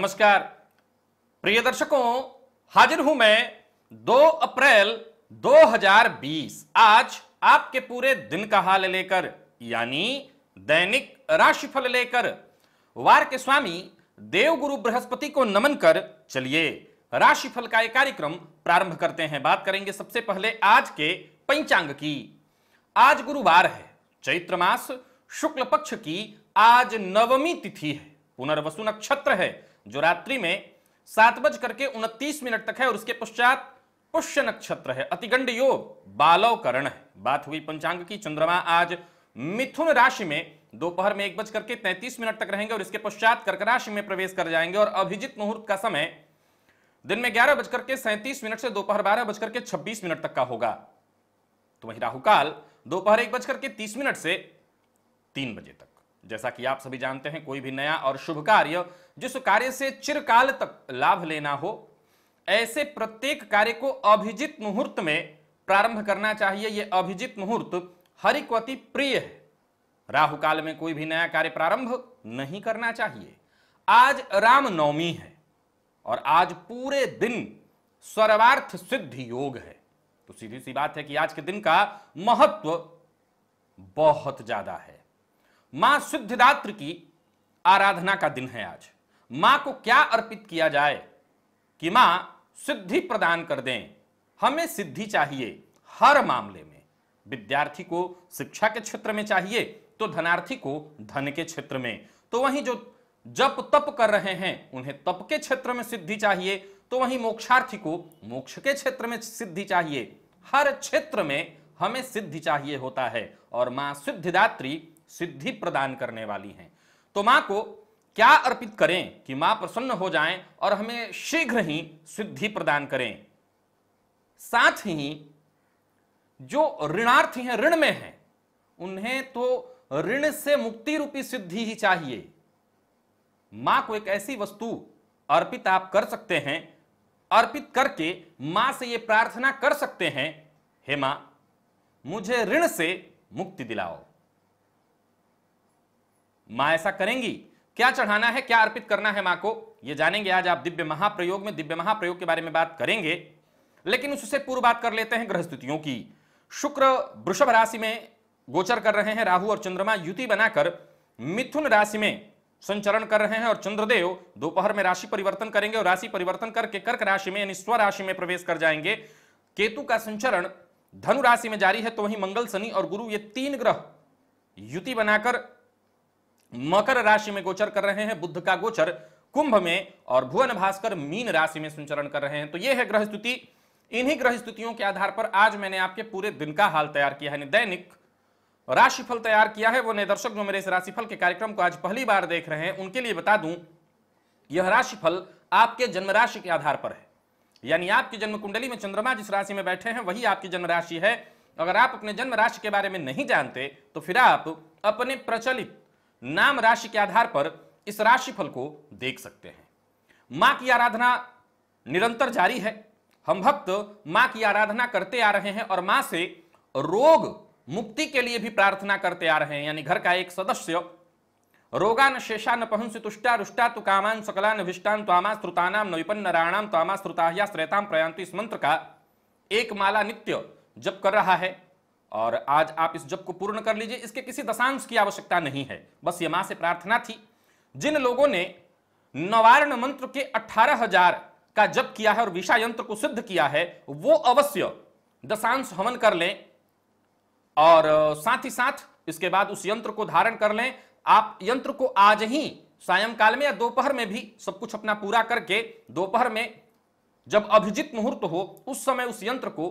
नमस्कार प्रिय दर्शकों हाजिर हूं मैं 2 अप्रैल 2020 आज आपके पूरे दिन का हाल लेकर यानी दैनिक राशिफल लेकर वार के स्वामी देवगुरु बृहस्पति को नमन कर चलिए राशिफल का एक कार्यक्रम प्रारंभ करते हैं बात करेंगे सबसे पहले आज के पंचांग की आज गुरुवार है चैत्र मास शुक्ल पक्ष की आज नवमी तिथि है पुनर्वसु नक्षत्र है जो रात्रि में सात बज करके उनतीस मिनट तक है और उसके पश्चात पुष्य नक्षत्र है अतिगंड योग बालव है बात हुई पंचांग की चंद्रमा आज मिथुन राशि में दोपहर में एक बज करके तैतीस मिनट तक रहेंगे और इसके पश्चात कर्क राशि में प्रवेश कर जाएंगे और अभिजित मुहूर्त का समय दिन में ग्यारह बजकर के सैंतीस मिनट से दोपहर बारह बजकर के छब्बीस मिनट तक का होगा तो वही राहुकाल दोपहर एक बजकर के तीस मिनट से तीन बजे तक जैसा कि आप सभी जानते हैं कोई भी नया और शुभ कार्य जिस कार्य से चिरकाल तक लाभ लेना हो ऐसे प्रत्येक कार्य को अभिजित मुहूर्त में प्रारंभ करना चाहिए यह अभिजित मुहूर्त हरिक्वती प्रिय है राहु काल में कोई भी नया कार्य प्रारंभ नहीं करना चाहिए आज रामनवमी है और आज पूरे दिन सर्वार्थ सिद्धि योग है तो सीधी सी बात है कि आज के दिन का महत्व बहुत ज्यादा है मां सिद्धिदात्र की आराधना का दिन है आज मां को क्या अर्पित किया जाए कि मां सिद्धि प्रदान कर दें हमें सिद्धि चाहिए हर मामले में विद्यार्थी को शिक्षा के क्षेत्र में चाहिए तो धनार्थी को धन के क्षेत्र में तो वहीं जो जप तप कर रहे हैं उन्हें तप के क्षेत्र में सिद्धि चाहिए तो वहीं मोक्षार्थी को मोक्ष के क्षेत्र में सिद्धि चाहिए हर क्षेत्र में हमें सिद्धि चाहिए होता है और मां सिद्धिदात्री सिद्धि प्रदान करने वाली हैं तो माँ को क्या अर्पित करें कि माँ प्रसन्न हो जाएं और हमें शीघ्र ही सिद्धि प्रदान करें साथ ही जो ऋणार्थी हैं ऋण में हैं उन्हें तो ऋण से मुक्ति रूपी सिद्धि ही चाहिए मां को एक ऐसी वस्तु अर्पित आप कर सकते हैं अर्पित करके मां से यह प्रार्थना कर सकते हैं हे मां मुझे ऋण से मुक्ति दिलाओ मां ऐसा करेंगी क्या चढ़ाना है क्या अर्पित करना है माँ को यह जानेंगे आज आप दिव्य महाप्रयोग में दिव्य महाप्रयोग के बारे में बात करेंगे लेकिन उससे पूर्व बात कर लेते हैं ग्रह स्थितियों की शुक्र वृषभ राशि में गोचर कर रहे हैं राहु और चंद्रमा युति बनाकर मिथुन राशि में संचरण कर रहे हैं और चंद्रदेव दोपहर में राशि परिवर्तन करेंगे और राशि परिवर्तन करके कर्क राशि में यानी स्व राशि में प्रवेश कर जाएंगे केतु का संचरण धनु राशि में जारी है तो वहीं मंगल शनि और गुरु ये तीन ग्रह युति बनाकर मकर राशि में गोचर कर रहे हैं बुद्ध का गोचर कुंभ में और भुवन भास्कर मीन राशि में संचरण कर रहे हैं तो यह है ग्रह स्तुति इन्हीं ग्रह स्तुतियों के आधार पर आज मैंने आपके पूरे दिन का हाल तैयार किया है दैनिक राशिफल तैयार किया है वो नए दर्शक जो मेरे इस राशिफल के कार्यक्रम को आज पहली बार देख रहे हैं उनके लिए बता दूं यह राशिफल आपके जन्म राशि के आधार पर है यानी आपकी जन्म कुंडली में चंद्रमा जिस राशि में बैठे हैं वही आपकी जन्म राशि है अगर आप अपने जन्म राशि के बारे में नहीं जानते तो फिर आप अपने प्रचलित नाम राशि के आधार पर इस राशिफल को देख सकते हैं मां की आराधना निरंतर जारी है हम भक्त मां की आराधना करते आ रहे हैं और मां से रोग मुक्ति के लिए भी प्रार्थना करते आ रहे हैं यानी घर का एक सदस्य रोगान शेषान पहुंच तुष्टा रुष्टा तु कामान सकलान विष्टान त्वामा श्रुतानाम नविपन्न राणाम त्वामा श्रुताह्या श्रेताम प्रयांतु इस मंत्र का एक माला नित्य जप कर रहा है और आज आप इस जप को पूर्ण कर लीजिए इसके किसी दशांश की आवश्यकता नहीं है बस ये माँ से प्रार्थना थी जिन लोगों ने नवारण मंत्र के अठारह हजार का जप किया है और विषा यंत्र को सिद्ध किया है वो अवश्य दशांश हवन कर लें और साथ ही साथ इसके बाद उस यंत्र को धारण कर लें आप यंत्र को आज ही सायंकाल में या दोपहर में भी सब कुछ अपना पूरा करके दोपहर में जब अभिजित मुहूर्त हो उस समय उस यंत्र को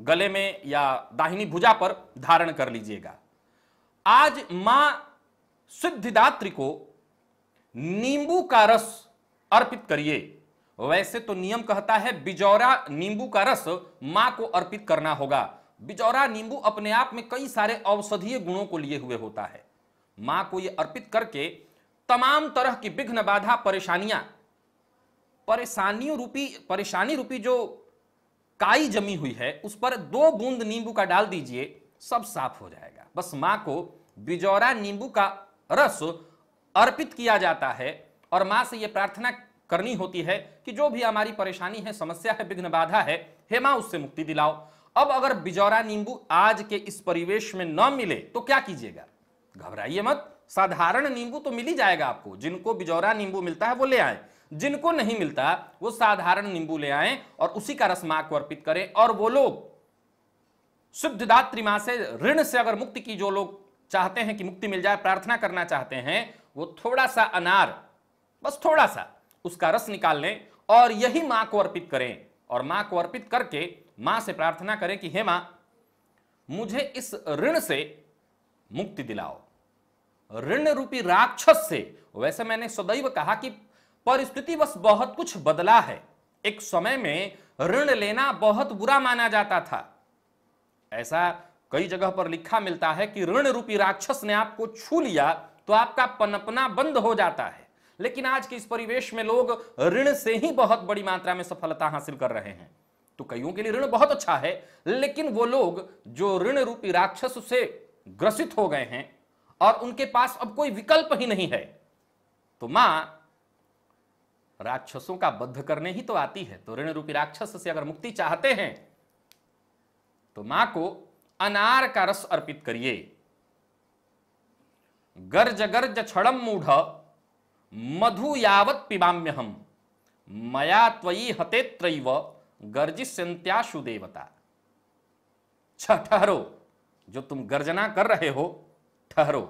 गले में या दाहिनी भुजा पर धारण कर लीजिएगा आज मां सिद्धिदात्री को नींबू का रस अर्पित करिए वैसे तो नियम कहता है बिजौरा नींबू का रस मां को अर्पित करना होगा बिजौरा नींबू अपने आप में कई सारे औषधीय गुणों को लिए हुए होता है मां को यह अर्पित करके तमाम तरह की विघ्न बाधा परेशानियां परेशानियों रूपी परेशानी रूपी जो काई जमी हुई है उस पर दो बूंद नींबू का डाल दीजिए सब साफ हो जाएगा बस माँ को बिजौरा नींबू का रस अर्पित किया जाता है और माँ से ये प्रार्थना करनी होती है कि जो भी हमारी परेशानी है समस्या है विघ्न बाधा है हे माँ उससे मुक्ति दिलाओ अब अगर बिजौरा नींबू आज के इस परिवेश में न मिले तो क्या कीजिएगा घबराइए मत साधारण नींबू तो मिल ही जाएगा आपको जिनको बिजौरा नींबू मिलता है वो ले आए जिनको नहीं मिलता वो साधारण नींबू ले आए और उसी का रस मां को अर्पित करें और वो लोग शुद्धदात्री माँ से ऋण से अगर मुक्ति की जो लोग चाहते हैं कि मुक्ति मिल जाए प्रार्थना करना चाहते हैं वो थोड़ा सा अनार बस थोड़ा सा उसका रस निकाल लें और यही माँ को अर्पित करें और माँ को अर्पित करके माँ से प्रार्थना करें कि हे माँ मुझे इस ऋण से मुक्ति दिलाओ ऋण रूपी राक्षस से वैसे मैंने सदैव कहा कि परिस्थिति बस बहुत कुछ बदला है एक समय में ऋण लेना बहुत बुरा माना जाता था ऐसा कई जगह पर लिखा मिलता है कि ऋण रूपी राक्षस ने आपको छू लिया तो आपका पनपना बंद हो जाता है लेकिन आज के इस परिवेश में लोग ऋण से ही बहुत बड़ी मात्रा में सफलता हासिल कर रहे हैं तो कईयों के लिए ऋण बहुत अच्छा है लेकिन वो लोग जो ऋण रूपी राक्षस से ग्रसित हो गए हैं और उनके पास अब कोई विकल्प ही नहीं है तो मां राक्षसों का बद्ध करने ही तो आती है तो ऋण रूपी राक्षस से अगर मुक्ति चाहते हैं तो मां को अनार का रस अर्पित करिए गर्ज गर्ज छड़म मूढ़ मधु यावत पिबाम्य हम मया त्वयी हते त्रैव संत्याशु देवता ठहरो जो तुम गर्जना कर रहे हो ठहरो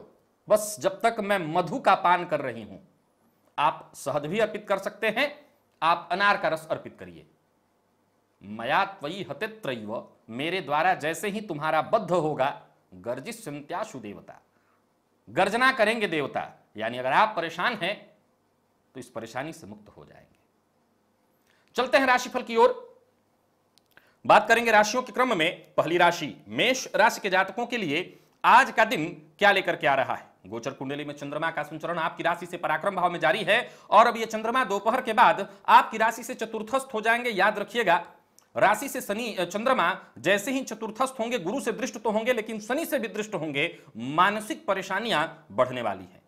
बस जब तक मैं मधु का पान कर रही हूं आप सहद भी अर्पित कर सकते हैं आप अनार का रस अर्पित करिए मया त्वयी हतित्रैव मेरे द्वारा जैसे ही तुम्हारा बद्ध होगा गर्जित संत्याशु देवता गर्जना करेंगे देवता यानी अगर आप परेशान हैं तो इस परेशानी से मुक्त हो जाएंगे चलते हैं राशिफल की ओर बात करेंगे राशियों के क्रम में पहली राशि मेष राशि के जातकों के लिए आज का दिन क्या लेकर के आ रहा है गोचर कुंडली में चंद्रमा का संचरण आपकी राशि से पराक्रम भाव में जारी है और अब ये चंद्रमा दोपहर के बाद आपकी राशि से चतुर्थस्थ हो जाएंगे याद रखिएगा राशि से शनि चंद्रमा जैसे ही चतुर्थस्थ होंगे गुरु से दृष्ट तो होंगे लेकिन शनि से भी दृष्ट होंगे मानसिक परेशानियां बढ़ने वाली है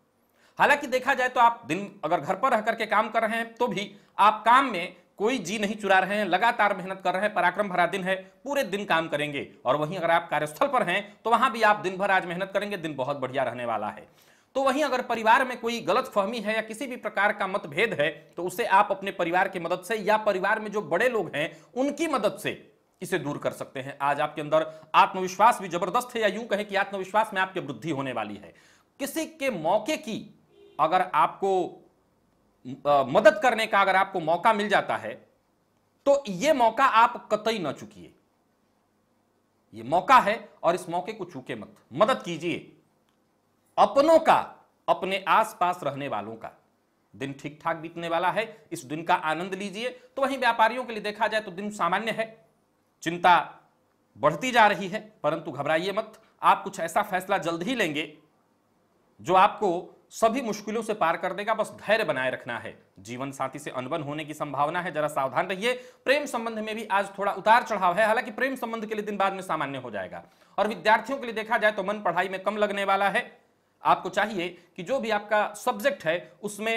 हालांकि देखा जाए तो आप दिन अगर घर पर रह करके काम कर रहे हैं तो भी आप काम में कोई जी नहीं चुरा रहे हैं लगातार मेहनत कर रहे हैं पराक्रम भरा दिन है पूरे दिन काम करेंगे और वहीं अगर आप कार्यस्थल पर हैं तो वहां भी आप दिन भर आज मेहनत करेंगे दिन बहुत बढ़िया रहने वाला है तो वहीं अगर परिवार में कोई गलत फहमी है या किसी भी प्रकार का मतभेद है तो उसे आप अपने परिवार की मदद से या परिवार में जो बड़े लोग हैं उनकी मदद से इसे दूर कर सकते हैं आज आपके अंदर आत्मविश्वास भी जबरदस्त है या यूं कहें कि आत्मविश्वास में आपकी वृद्धि होने वाली है किसी के मौके की अगर आपको मदद करने का अगर आपको मौका मिल जाता है तो यह मौका आप कतई ना चुकी यह मौका है और इस मौके को चूके मत मदद कीजिए अपनों का अपने आसपास रहने वालों का दिन ठीक ठाक बीतने वाला है इस दिन का आनंद लीजिए तो वहीं व्यापारियों के लिए देखा जाए तो दिन सामान्य है चिंता बढ़ती जा रही है परंतु घबराइए मत आप कुछ ऐसा फैसला जल्द ही लेंगे जो आपको सभी मुश्किलों से पार कर देगा बस धैर्य बनाए रखना है जीवन साथी से अनबन होने की संभावना है जरा सावधान रहिए प्रेम संबंध में भी आज थोड़ा उतार चढ़ाव है हालांकि प्रेम संबंध के लिए दिन बाद में सामान्य हो जाएगा और विद्यार्थियों के लिए देखा जाए तो मन पढ़ाई में कम लगने वाला है आपको चाहिए कि जो भी आपका सब्जेक्ट है उसमें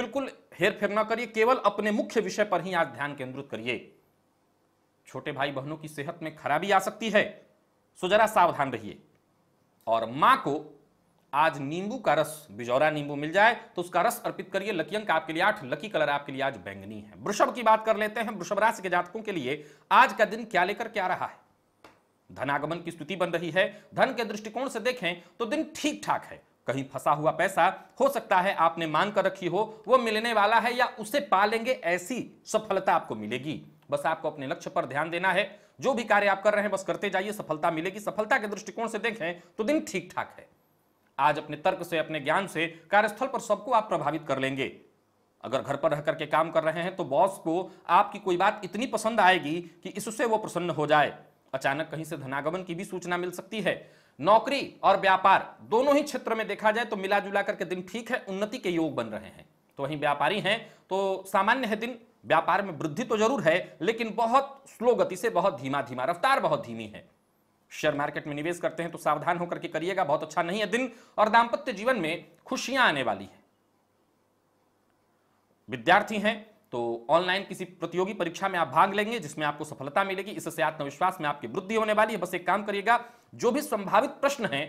बिल्कुल हेर फेर ना करिए केवल अपने मुख्य विषय पर ही आज ध्यान केंद्रित करिए छोटे भाई बहनों की सेहत में खराबी आ सकती है सो जरा सावधान रहिए और मां को आज नींबू का रस बिजौरा नींबू मिल जाए तो उसका रस अर्पित करिए लकी अंक आपके लिए आठ लकी कलर आपके लिए आज बैंगनी है वृषभ की बात कर लेते हैं वृषभ राशि के जातकों के लिए आज का दिन क्या लेकर क्या रहा है धनागमन की स्थिति बन रही है धन के दृष्टिकोण से देखें तो दिन ठीक ठाक है कहीं फंसा हुआ पैसा हो सकता है आपने मान कर रखी हो वो मिलने वाला है या उसे पालेंगे ऐसी सफलता आपको मिलेगी बस आपको अपने लक्ष्य पर ध्यान देना है जो भी कार्य आप कर रहे हैं बस करते जाइए सफलता मिलेगी सफलता के दृष्टिकोण से देखें तो दिन ठीक ठाक है आज अपने तर्क से अपने ज्ञान से कार्यस्थल पर सबको आप प्रभावित कर लेंगे अगर घर पर रह करके काम कर रहे हैं तो बॉस को आपकी कोई बात इतनी पसंद आएगी कि इससे वो प्रसन्न हो जाए अचानक कहीं से धनागमन की भी सूचना मिल सकती है नौकरी और व्यापार दोनों ही क्षेत्र में देखा जाए तो मिला जुला करके दिन ठीक है उन्नति के योग बन रहे हैं तो वहीं व्यापारी हैं तो सामान्य है दिन व्यापार में वृद्धि तो जरूर है लेकिन बहुत स्लो गति से बहुत धीमा धीमा रफ्तार बहुत धीमी है शेयर मार्केट में निवेश करते हैं तो सावधान होकर के करिएगा बहुत अच्छा नहीं है दिन और दाम्पत्य जीवन में खुशियां आने वाली है विद्यार्थी हैं तो ऑनलाइन किसी प्रतियोगी परीक्षा में आप भाग लेंगे जिसमें आपको सफलता मिलेगी इससे आत्मविश्वास में आपकी वृद्धि होने वाली है बस एक काम करिएगा जो भी संभावित प्रश्न है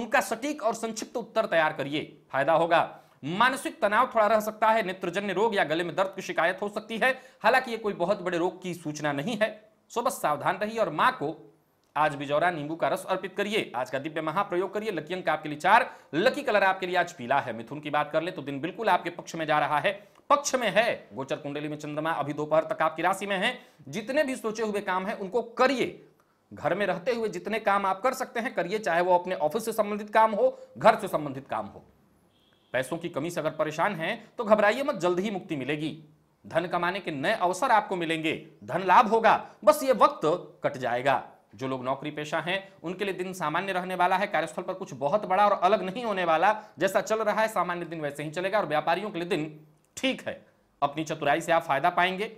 उनका सटीक और संक्षिप्त उत्तर तैयार करिए फायदा होगा मानसिक तनाव थोड़ा रह सकता है नेत्रजन्य रोग या गले में दर्द की शिकायत हो सकती है हालांकि ये कोई बहुत बड़े रोग की सूचना नहीं है सो बस सावधान रहिए और मां को आज बिजौरा नींबू का रस अर्पित करिए आज का दिव्य महाप्रयोग करिए लकी अंक आपके लिए चार लकी कलर आपके लिए आज पीला है मिथुन की बात कर ले तो दिन बिल्कुल आपके पक्ष में जा रहा है पक्ष में है गोचर कुंडली में चंद्रमा अभी दोपहर तक आपकी राशि में है जितने भी सोचे हुए काम है उनको करिए घर में रहते हुए जितने काम आप कर सकते हैं करिए चाहे वो अपने ऑफिस से संबंधित काम हो घर से संबंधित काम हो पैसों की कमी से अगर परेशान हैं तो घबराइए मत जल्द ही मुक्ति मिलेगी धन कमाने के नए अवसर आपको मिलेंगे धन लाभ होगा बस ये वक्त कट जाएगा जो लोग नौकरी पेशा हैं उनके लिए दिन सामान्य रहने वाला है कार्यस्थल पर कुछ बहुत बड़ा और अलग नहीं होने वाला जैसा चल रहा है सामान्य दिन वैसे ही चलेगा और व्यापारियों के लिए दिन ठीक है अपनी चतुराई से आप फायदा पाएंगे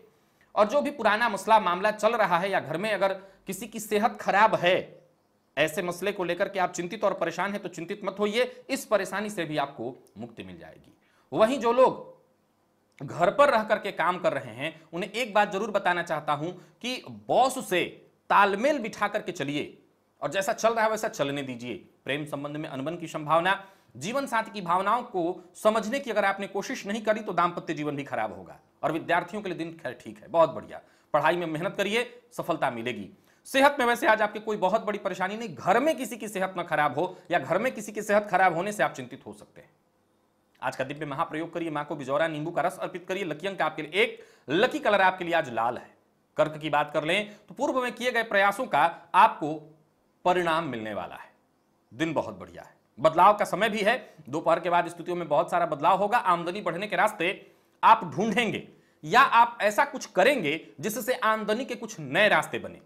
और जो भी पुराना मसला मामला चल रहा है या घर में अगर किसी की सेहत खराब है ऐसे मसले को लेकर के आप चिंतित और परेशान हैं तो चिंतित मत होइए इस परेशानी से भी आपको मुक्ति मिल जाएगी वहीं जो लोग घर पर रह करके काम कर रहे हैं उन्हें एक बात जरूर बताना चाहता हूं कि बॉस से तालमेल बिठा करके चलिए और जैसा चल रहा है वैसा चलने दीजिए प्रेम संबंध में अनबन की संभावना जीवन साथी की भावनाओं को समझने की अगर आपने कोशिश नहीं करी तो दाम्पत्य जीवन भी खराब होगा और विद्यार्थियों के लिए दिन खैर ठीक है बहुत बढ़िया पढ़ाई में मेहनत करिए सफलता मिलेगी सेहत में वैसे आज आपकी कोई बहुत बड़ी परेशानी नहीं घर में किसी की सेहत ना खराब हो या घर में किसी की सेहत खराब होने से आप चिंतित हो सकते हैं आज का दिव्य महाप्रयोग करिए मां को बिजौरा नींबू का रस अर्पित करिए लकी अंक आपके लिए एक लकी कलर आपके लिए आज लाल है कर्क की बात कर लें तो पूर्व में किए गए प्रयासों का आपको परिणाम मिलने वाला है दिन बहुत बढ़िया है बदलाव का समय भी है दोपहर के बाद स्थितियों में बहुत सारा बदलाव होगा आमदनी बढ़ने के रास्ते आप ढूंढेंगे या आप ऐसा कुछ करेंगे जिससे आमदनी के कुछ नए रास्ते बने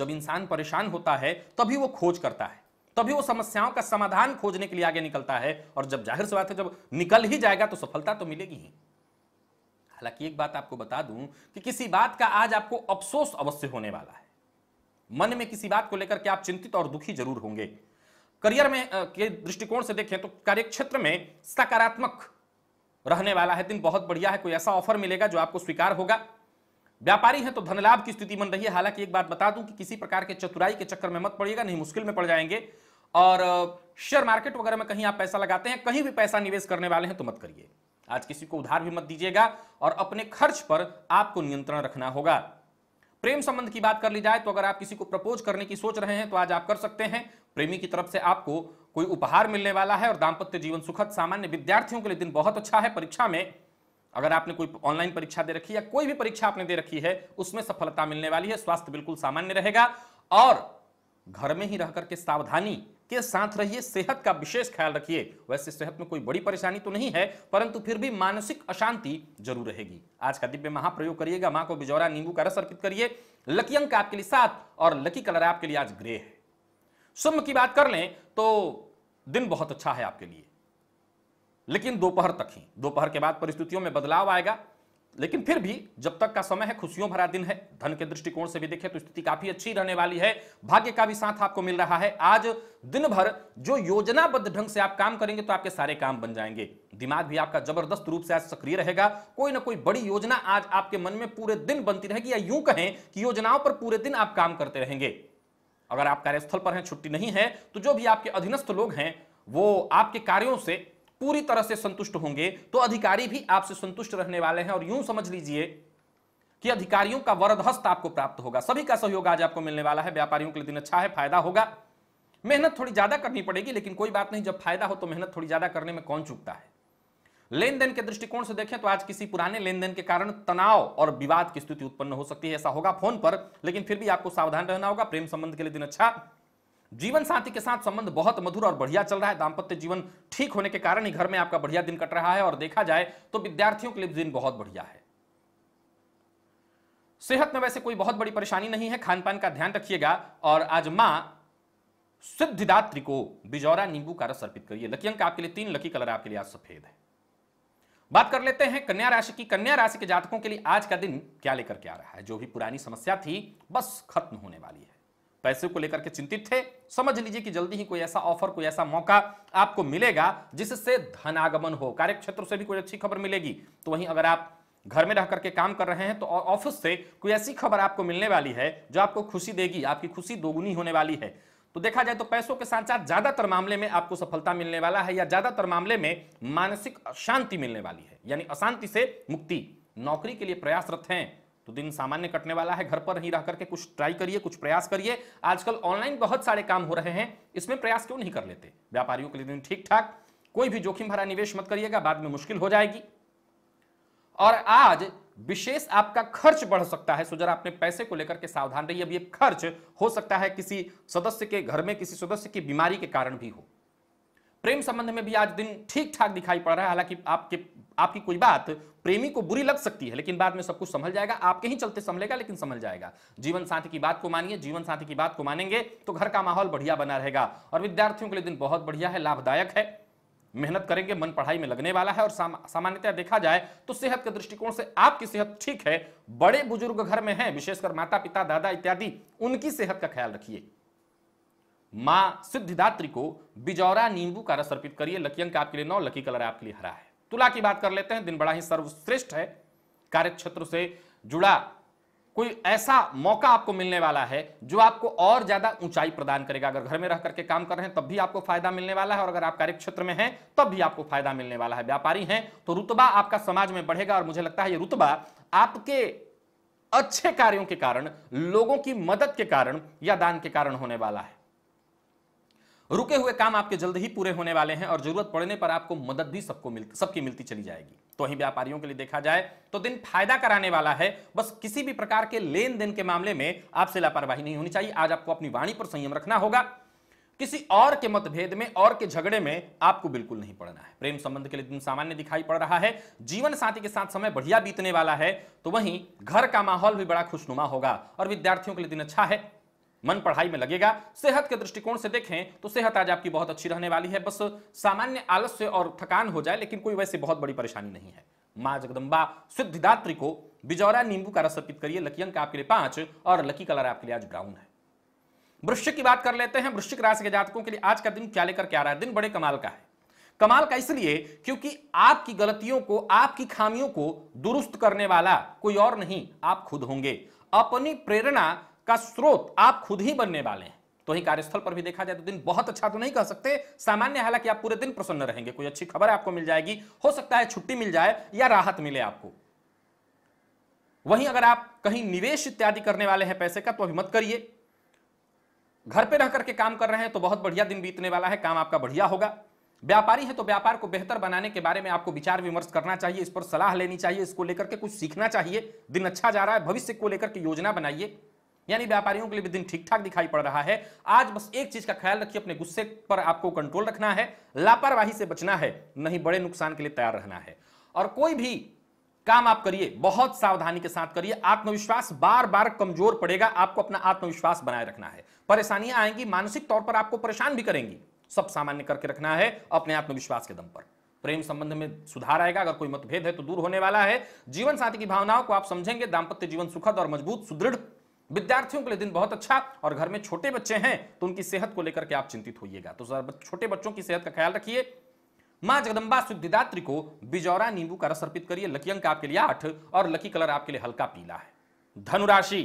जब इंसान परेशान होता है तभी वो खोज करता है तभी वो समस्याओं का समाधान खोजने के लिए आगे निकलता है और जब जाहिर सी बात है जब निकल ही जाएगा तो सफलता तो मिलेगी ही हालांकि एक बात आपको बता दूं कि किसी बात का आज आपको अफसोस अवश्य होने वाला है मन में किसी बात को लेकर के आप चिंतित और दुखी जरूर होंगे करियर में के दृष्टिकोण से देखें तो कार्यक्षेत्र में सकारात्मक रहने वाला है दिन बहुत बढ़िया है कोई ऐसा ऑफर मिलेगा जो आपको स्वीकार होगा व्यापारी है तो धन लाभ की स्थिति बन रही है हालांकि एक बात बता दूं कि किसी प्रकार के चतुराई के चक्कर में मत पड़िएगा नहीं मुश्किल में पड़ जाएंगे और शेयर मार्केट वगैरह में कहीं आप पैसा लगाते हैं कहीं भी पैसा निवेश करने वाले हैं तो मत करिए आज किसी को उधार भी मत दीजिएगा और अपने खर्च पर आपको नियंत्रण रखना होगा प्रेम संबंध की बात कर ली जाए तो अगर आप किसी को प्रपोज करने की सोच रहे हैं तो आज आप कर सकते हैं प्रेमी की तरफ से आपको कोई उपहार मिलने वाला है और दाम्पत्य जीवन सुखद सामान्य विद्यार्थियों के लिए दिन बहुत अच्छा है परीक्षा में अगर आपने कोई ऑनलाइन परीक्षा दे रखी है कोई भी परीक्षा आपने दे रखी है उसमें सफलता मिलने वाली है स्वास्थ्य बिल्कुल सामान्य रहेगा और घर में ही रह करके सावधानी के साथ रहिए सेहत का विशेष ख्याल रखिए वैसे सेहत में कोई बड़ी परेशानी तो नहीं है परंतु फिर भी मानसिक अशांति जरूर रहेगी आज का दिव्य महाप्रयोग करिएगा मां को बिजौरा नींबू का रस अर्पित करिए लकी अंक आपके लिए सात और लकी कलर आपके लिए आज ग्रे है सुम की बात कर लें तो दिन बहुत अच्छा है आपके लिए लेकिन दोपहर तक ही दोपहर के बाद परिस्थितियों में बदलाव आएगा लेकिन फिर भी जब तक का समय है खुशियों भरा दिन है धन के दृष्टिकोण से भी देखें तो स्थिति काफी अच्छी रहने वाली है भाग्य का भी साथ आपको मिल रहा है आज दिन भर जो योजनाबद्ध ढंग से आप काम करेंगे तो आपके सारे काम बन जाएंगे दिमाग भी आपका जबरदस्त रूप से आज सक्रिय रहेगा कोई ना कोई बड़ी योजना आज आपके मन में पूरे दिन बनती रहेगी या यूं कहें कि योजनाओं पर पूरे दिन आप काम करते रहेंगे अगर आप कार्यस्थल पर हैं छुट्टी नहीं है तो जो भी आपके अधीनस्थ लोग हैं वो आपके कार्यों से पूरी तरह से संतुष्ट होंगे तो अधिकारी भी आपसे संतुष्ट रहने वाले हैं और यूं समझ लीजिए कि अधिकारियों का वरदहस्त आपको प्राप्त होगा सभी का सहयोग आज आपको मिलने वाला है व्यापारियों के लिए दिन अच्छा है फायदा होगा मेहनत थोड़ी ज्यादा करनी पड़ेगी लेकिन कोई बात नहीं जब फायदा हो तो मेहनत थोड़ी ज्यादा करने में कौन चुकता है लेन देन के दृष्टिकोण से देखें तो आज किसी पुराने लेन देन के कारण तनाव और विवाद की स्थिति उत्पन्न हो सकती है ऐसा होगा फोन पर लेकिन फिर भी आपको सावधान रहना होगा प्रेम संबंध के लिए दिन अच्छा जीवन साथी के साथ संबंध बहुत मधुर और बढ़िया चल रहा है दाम्पत्य जीवन ठीक होने के कारण ही घर में आपका बढ़िया दिन कट रहा है और देखा जाए तो विद्यार्थियों के लिए दिन बहुत बढ़िया है सेहत में वैसे कोई बहुत बड़ी परेशानी नहीं है खान पान का ध्यान रखिएगा और आज मां सिद्धिदात्री को बिजौरा नींबू का रस अर्पित करिए लकी अंक आपके लिए तीन लकी कलर आपके लिए आज सफेद है बात कर लेते हैं कन्या राशि की कन्या राशि के जातकों के लिए आज का दिन क्या लेकर के आ रहा है जो भी पुरानी समस्या थी बस खत्म होने वाली है पैसे को लेकर के चिंतित थे समझ लीजिए कि जल्दी ही कोई ऐसा ऑफर कोई ऐसा मौका आपको मिलेगा जिससे आगमन हो कार्य क्षेत्र से भी कोई अच्छी खबर मिलेगी तो वहीं अगर आप घर में रह करके काम कर रहे हैं तो ऑफिस से कोई ऐसी खबर आपको मिलने वाली है जो आपको खुशी देगी आपकी खुशी दोगुनी होने वाली है तो देखा जाए तो पैसों के साथ साथ ज्यादातर मामले में आपको सफलता मिलने वाला है या ज्यादातर मामले में मानसिक शांति मिलने वाली है यानी अशांति से मुक्ति नौकरी के लिए प्रयासरत हैं तो दिन सामान्य कटने वाला है घर पर नहीं रह करके कुछ ट्राई करिए कुछ प्रयास करिए आजकल ऑनलाइन बहुत सारे काम हो रहे हैं इसमें प्रयास क्यों नहीं कर लेते व्यापारियों के लिए दिन ठीक ठाक कोई भी जोखिम भरा निवेश मत करिएगा बाद में मुश्किल हो जाएगी और आज विशेष आपका खर्च बढ़ सकता है सुजरा आपने पैसे को लेकर के सावधान रहिए अब ये खर्च हो सकता है किसी सदस्य के घर में किसी सदस्य की बीमारी के कारण भी हो प्रेम संबंध में भी आज दिन ठीक ठाक दिखाई पड़ रहा है हालांकि आपके आपकी कोई बात प्रेमी को बुरी लग सकती है लेकिन बाद में सब कुछ संभल जाएगा आपके ही चलते संभलेगा लेकिन संभल जाएगा जीवन साथी की बात को मानिए जीवन साथी की बात को मानेंगे तो घर का माहौल बढ़िया बना रहेगा और विद्यार्थियों के लिए दिन बहुत बढ़िया है लाभदायक है मेहनत करेंगे मन पढ़ाई में लगने वाला है और सामान्यतः देखा जाए तो सेहत के दृष्टिकोण से आपकी सेहत ठीक है बड़े बुजुर्ग घर में है विशेषकर माता पिता दादा इत्यादि उनकी सेहत का ख्याल रखिए मां सिद्धिदात्री को बिजौरा नींबू का रस अर्पित करिए लकी अंक आपके लिए नौ लकी कलर आपके लिए हरा है तुला की बात कर लेते हैं दिन बड़ा ही सर्वश्रेष्ठ है कार्य क्षेत्र से जुड़ा कोई ऐसा मौका आपको मिलने वाला है जो आपको और ज्यादा ऊंचाई प्रदान करेगा अगर घर में रह करके काम कर रहे हैं तब भी आपको फायदा मिलने वाला है और अगर आप कार्य क्षेत्र में हैं तब भी आपको फायदा मिलने वाला है व्यापारी हैं तो रुतबा आपका समाज में बढ़ेगा और मुझे लगता है ये रुतबा आपके अच्छे कार्यों के कारण लोगों की मदद के कारण या दान के कारण होने वाला है रुके हुए काम आपके जल्द ही पूरे होने वाले हैं और जरूरत पड़ने पर आपको मदद भी सबको मिल सबकी मिलती चली जाएगी तो ही व्यापारियों के लिए देखा जाए तो दिन फायदा कराने वाला है बस किसी भी प्रकार के लेन देन के मामले में आपसे लापरवाही नहीं होनी चाहिए आज आपको अपनी वाणी पर संयम रखना होगा किसी और के मतभेद में और के झगड़े में आपको बिल्कुल नहीं पड़ना है प्रेम संबंध के लिए दिन सामान्य दिखाई पड़ रहा है जीवन साथी के साथ समय बढ़िया बीतने वाला है तो वहीं घर का माहौल भी बड़ा खुशनुमा होगा और विद्यार्थियों के लिए दिन अच्छा है मन पढ़ाई में लगेगा सेहत के दृष्टिकोण से देखें तो सेहत आज आपकी बहुत अच्छी रहने वाली है बस सामान्य आलस्य और थकान हो जाए लेकिन कोई वैसे बहुत बड़ी परेशानी नहीं है माँ जगदम्बा सिद्धिदात्री को बिजौरा नींबू का रस अर्पित करिए लकी अंक आपके लिए पांच और लकी कलर आपके लिए आज ब्राउन है वृश्चिक की बात कर लेते हैं वृश्चिक राशि के जातकों के लिए आज का दिन क्या लेकर क्या रहा है दिन बड़े कमाल का है कमाल का इसलिए क्योंकि आपकी गलतियों को आपकी खामियों को दुरुस्त करने वाला कोई और नहीं आप खुद होंगे अपनी प्रेरणा का स्रोत आप खुद ही बनने वाले हैं तो ही कार्यस्थल पर भी देखा जाए तो दिन बहुत अच्छा तो नहीं कह सकते सामान्य हालांकि आप पूरे दिन प्रसन्न रहेंगे कोई अच्छी खबर आपको मिल जाएगी हो सकता है छुट्टी मिल जाए या राहत मिले आपको वहीं अगर आप कहीं निवेश इत्यादि करने वाले हैं पैसे का तो अभी मत करिए घर पे रह करके काम कर रहे हैं तो बहुत बढ़िया दिन बीतने वाला है काम आपका बढ़िया होगा व्यापारी है तो व्यापार को बेहतर बनाने के बारे में आपको विचार विमर्श करना चाहिए इस पर सलाह लेनी चाहिए इसको लेकर के कुछ सीखना चाहिए दिन अच्छा जा रहा है भविष्य को लेकर के योजना बनाइए यानी व्यापारियों के लिए भी दिन ठीक ठाक दिखाई पड़ रहा है आज बस एक चीज का ख्याल रखिए अपने गुस्से पर आपको कंट्रोल रखना है लापरवाही से बचना है नहीं बड़े नुकसान के लिए तैयार रहना है और कोई भी काम आप करिए बहुत सावधानी के साथ करिए आत्मविश्वास बार बार कमजोर पड़ेगा आपको अपना आत्मविश्वास बनाए रखना है परेशानियां आएंगी मानसिक तौर पर आपको परेशान भी करेंगी सब सामान्य करके रखना है अपने आत्मविश्वास के दम पर प्रेम संबंध में सुधार आएगा अगर कोई मतभेद है तो दूर होने वाला है जीवन साथी की भावनाओं को आप समझेंगे दाम्पत्य जीवन सुखद और मजबूत सुदृढ़ विद्यार्थियों के लिए दिन बहुत अच्छा और घर में छोटे बच्चे हैं तो उनकी सेहत को लेकर के आप चिंतित होइएगा तो सर छोटे बच्चों की सेहत का ख्याल रखिए मां जगदम्बा सिद्धिदात्री को बिजौरा नींबू का रस अर्पित करिए लकी अंक आपके लिए आठ और लकी कलर आपके लिए हल्का पीला है धनुराशि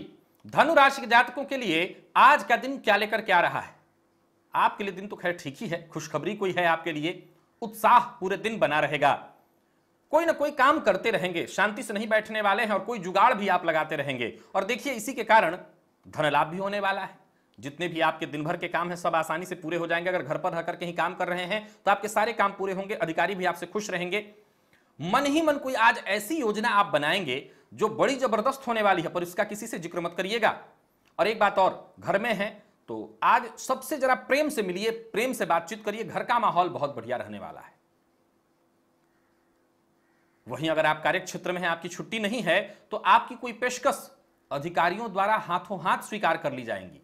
धनुराशि के जातकों के लिए आज का दिन क्या लेकर क्या रहा है आपके लिए दिन तो खैर ठीक ही है खुशखबरी कोई है आपके लिए उत्साह पूरे दिन बना रहेगा कोई ना कोई काम करते रहेंगे शांति से नहीं बैठने वाले हैं और कोई जुगाड़ भी आप लगाते रहेंगे और देखिए इसी के कारण धन लाभ भी होने वाला है जितने भी आपके दिन भर के काम हैं सब आसानी से पूरे हो जाएंगे अगर घर पर रह करके ही काम कर रहे हैं तो आपके सारे काम पूरे होंगे अधिकारी भी आपसे खुश रहेंगे मन ही मन कोई आज ऐसी योजना आप बनाएंगे जो बड़ी जबरदस्त होने वाली है पर इसका किसी से जिक्र मत करिएगा और एक बात और घर में है तो आज सबसे जरा प्रेम से मिलिए प्रेम से बातचीत करिए घर का माहौल बहुत बढ़िया रहने वाला है वहीं अगर आप कार्य क्षेत्र में हैं आपकी छुट्टी नहीं है तो आपकी कोई पेशकश अधिकारियों द्वारा हाथों हाथ स्वीकार कर ली जाएंगी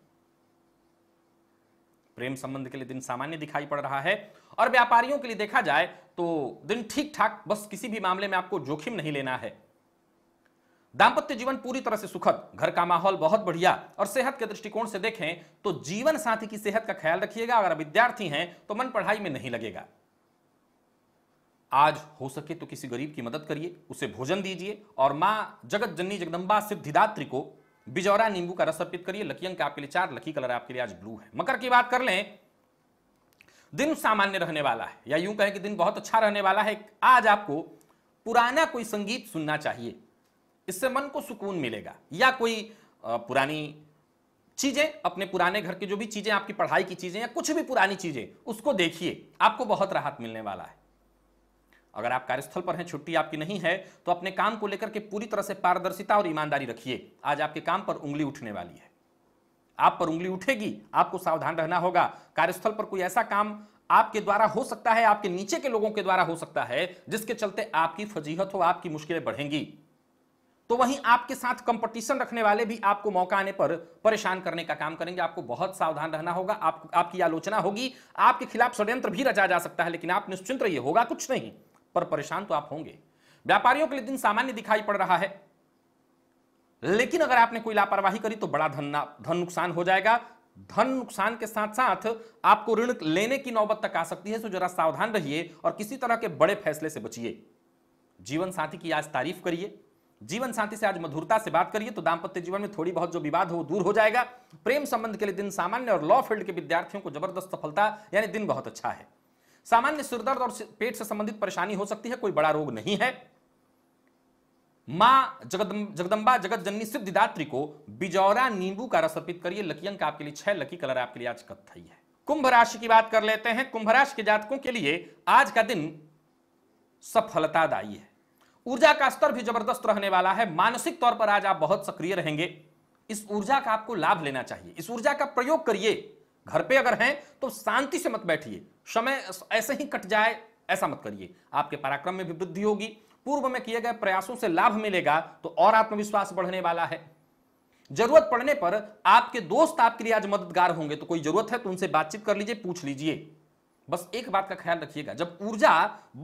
प्रेम संबंध के लिए दिन सामान्य दिखाई पड़ रहा है और व्यापारियों के लिए देखा जाए तो दिन ठीक ठाक बस किसी भी मामले में आपको जोखिम नहीं लेना है दाम्पत्य जीवन पूरी तरह से सुखद घर का माहौल बहुत बढ़िया और सेहत के दृष्टिकोण से देखें तो जीवन साथी की सेहत का ख्याल रखिएगा अगर विद्यार्थी हैं तो मन पढ़ाई में नहीं लगेगा आज हो सके तो किसी गरीब की मदद करिए उसे भोजन दीजिए और माँ जगत जननी जगदम्बा सिद्धिदात्री को बिजौरा नींबू का रस अर्पित करिए लकी अंक आपके लिए चार लकी कलर आपके लिए आज ब्लू है मकर की बात कर लें दिन सामान्य रहने वाला है या यूं कहें कि दिन बहुत अच्छा रहने वाला है आज आपको पुराना कोई संगीत सुनना चाहिए इससे मन को सुकून मिलेगा या कोई पुरानी चीजें अपने पुराने घर की जो भी चीजें आपकी पढ़ाई की चीजें या कुछ भी पुरानी चीजें उसको देखिए आपको बहुत राहत मिलने वाला है अगर आप कार्यस्थल पर हैं छुट्टी आपकी नहीं है तो अपने काम को लेकर के पूरी तरह से पारदर्शिता और ईमानदारी रखिए आज आपके काम पर उंगली उठने वाली है आप पर उंगली उठेगी आपको सावधान रहना होगा कार्यस्थल पर कोई ऐसा काम आपके द्वारा हो सकता है आपके नीचे के लोगों के द्वारा हो सकता है जिसके चलते आपकी फजीहत हो आपकी मुश्किलें बढ़ेंगी तो वहीं आपके साथ कंपटीशन रखने वाले भी आपको मौका आने पर परेशान करने का काम करेंगे आपको बहुत सावधान रहना होगा आप, आपकी आलोचना होगी आपके खिलाफ षड्यंत्र भी रचा जा सकता है लेकिन आप निश्चिंत रहिए होगा कुछ नहीं पर परेशान तो आप होंगे व्यापारियों के लिए दिन सामान्य दिखाई पड़ रहा है लेकिन अगर आपने कोई लापरवाही करी तो बड़ा धन धन नुकसान हो जाएगा धन नुकसान के साथ साथ आपको ऋण लेने की नौबत तक आ सकती है तो जरा सावधान रहिए और किसी तरह के बड़े फैसले से बचिए जीवन साथी की आज तारीफ करिए जीवन साथी से आज मधुरता से बात करिए तो दाम्पत्य जीवन में थोड़ी बहुत जो विवाद हो दूर हो जाएगा प्रेम संबंध के लिए दिन सामान्य और लॉ फील्ड के विद्यार्थियों को जबरदस्त सफलता यानी दिन बहुत अच्छा है सामान्य सिरदर्द और पेट से संबंधित परेशानी हो सकती है कोई बड़ा रोग नहीं है मां जगदम्बा जगत जननी सिद्धिदात्री को बिजौरा नींबू का रस अर्पित करिए लकी अंक आपके लिए छह लकी कलर आपके लिए आज कथई है कुंभ राशि की बात कर लेते हैं कुंभ राशि के जातकों के लिए आज का दिन सफलतादायी है ऊर्जा का स्तर भी जबरदस्त रहने वाला है मानसिक तौर पर आज आप बहुत सक्रिय रहेंगे इस ऊर्जा का आपको लाभ लेना चाहिए इस ऊर्जा का प्रयोग करिए घर पे अगर हैं तो शांति से मत बैठिए समय ऐसे ही कट जाए ऐसा मत करिए आपके पराक्रम में भी वृद्धि होगी पूर्व में किए गए प्रयासों से लाभ मिलेगा तो और आत्मविश्वास बढ़ने वाला है जरूरत पड़ने पर आपके दोस्त आपके लिए आज मददगार होंगे तो कोई जरूरत है तो उनसे बातचीत कर लीजिए पूछ लीजिए बस एक बात का ख्याल रखिएगा जब ऊर्जा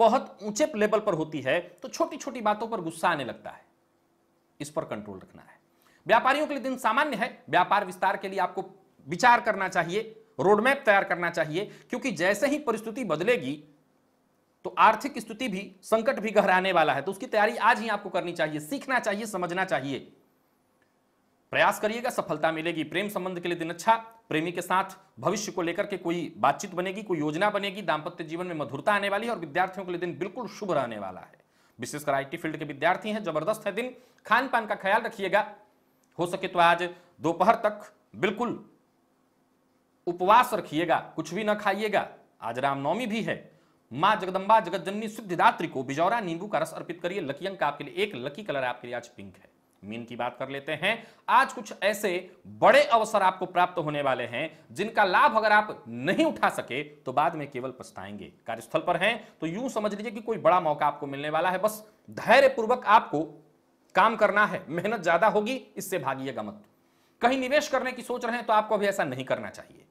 बहुत ऊंचे लेवल पर होती है तो छोटी छोटी बातों पर गुस्सा आने लगता है इस पर कंट्रोल रखना है व्यापारियों के लिए दिन सामान्य है व्यापार विस्तार के लिए आपको विचार करना चाहिए रोडमैप तैयार करना चाहिए क्योंकि जैसे ही परिस्थिति बदलेगी तो आर्थिक स्थिति भी संकट भी गहराने वाला है तो उसकी तैयारी आज ही आपको करनी चाहिए सीखना चाहिए समझना चाहिए प्रयास करिएगा सफलता मिलेगी प्रेम संबंध के लिए दिन अच्छा प्रेमी के साथ भविष्य को लेकर के कोई बातचीत बनेगी कोई योजना बनेगी दाम्पत्य जीवन में मधुरता आने वाली है और विद्यार्थियों के लिए दिन बिल्कुल शुभ रहने वाला है विशेषकर आईटी फील्ड के विद्यार्थी हैं जबरदस्त है दिन खान पान का ख्याल रखिएगा हो सके तो आज दोपहर तक बिल्कुल उपवास रखिएगा कुछ भी ना खाइएगा आज रामनवमी भी है माँ जगदम्बा जगत जननी सिद्धिदात्री को बिजौरा नींबू का रस अर्पित करिए लकी अंक आपके लिए एक लकी कलर आपके लिए आज पिंक है मीन की बात कर लेते हैं आज कुछ ऐसे बड़े अवसर आपको प्राप्त होने वाले हैं जिनका लाभ अगर आप नहीं उठा सके तो बाद में केवल पछताएंगे कार्यस्थल पर हैं तो यूं समझ लीजिए कि कोई बड़ा मौका आपको मिलने वाला है बस धैर्यपूर्वक आपको काम करना है मेहनत ज्यादा होगी इससे भागिएगा मत कहीं निवेश करने की सोच रहे हैं तो आपको अभी ऐसा नहीं करना चाहिए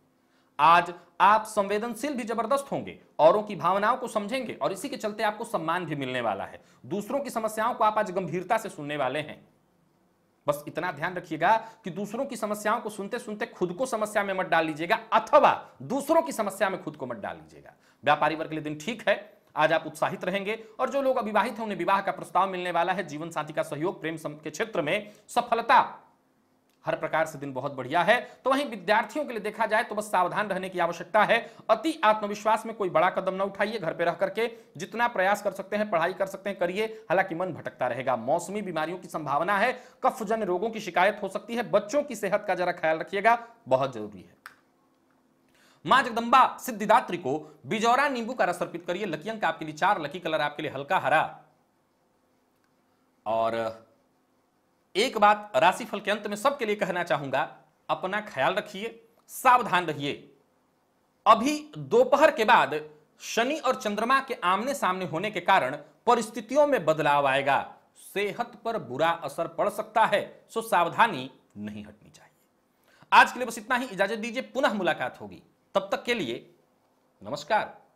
आज आप संवेदनशील भी जबरदस्त होंगे औरों की भावनाओं को समझेंगे और इसी के चलते आपको सम्मान भी मिलने वाला है दूसरों की समस्याओं को आप आज गंभीरता से सुनने वाले हैं बस इतना ध्यान रखिएगा कि दूसरों की समस्याओं को सुनते सुनते खुद को समस्या में मत डाल लीजिएगा अथवा दूसरों की समस्या में खुद को मत डाल लीजिएगा व्यापारी वर्ग के लिए दिन ठीक है आज आप उत्साहित रहेंगे और जो लोग अविवाहित हैं उन्हें विवाह का प्रस्ताव मिलने वाला है जीवन साथी का सहयोग प्रेम के क्षेत्र में सफलता हर प्रकार से दिन बहुत बढ़िया है तो वहीं विद्यार्थियों के लिए देखा जाए तो बस सावधान रहने की आवश्यकता है अति आत्मविश्वास में कोई बड़ा कदम न उठाइए घर पर रह करके जितना प्रयास कर सकते हैं पढ़ाई कर सकते हैं करिए हालांकि मन भटकता रहेगा मौसमी बीमारियों की संभावना है कफजन रोगों की शिकायत हो सकती है बच्चों की सेहत का जरा ख्याल रखिएगा बहुत जरूरी है मां जगदम्बा सिद्धिदात्री को बिजौरा नींबू का रस अर्पित करिए लकी अंक आपके लिए चार लकी कलर आपके लिए हल्का हरा और एक बात राशिफल के अंत में सबके लिए कहना चाहूंगा अपना ख्याल रखिए सावधान रहिए अभी दोपहर के बाद शनि और चंद्रमा के आमने सामने होने के कारण परिस्थितियों में बदलाव आएगा सेहत पर बुरा असर पड़ सकता है सो सावधानी नहीं हटनी चाहिए आज के लिए बस इतना ही इजाजत दीजिए पुनः मुलाकात होगी तब तक के लिए नमस्कार